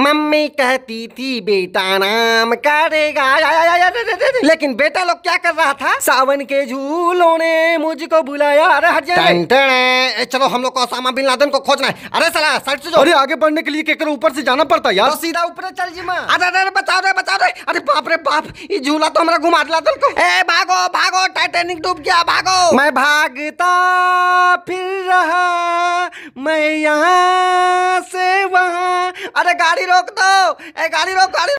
mummy कहती थी बेटा नाम करेगा लेकिन बेटा लोग क्या कर रहा था सावन के झूलों ने मुझको बुलाया अरे हट जाए चलो हम लोग को ओसामा बिन लादेन को खोजना है अरे सला साइड से अरे आगे बढ़ने के लिए केकर ऊपर से जाना पड़ता यार तो सीधा ऊपर चल जी माँ अरे अरे बचाओ रे बचाओ रे अरे बाप रे बाप ये झूला तो हमारा घुमा दिला को ए भागो भागो टाइटेनिक डूब गया भागो मैं भागता फिर रहा मैं यहाँ से अरे गाड़ी रोक दो ए गाड़ी रोक गाड़ी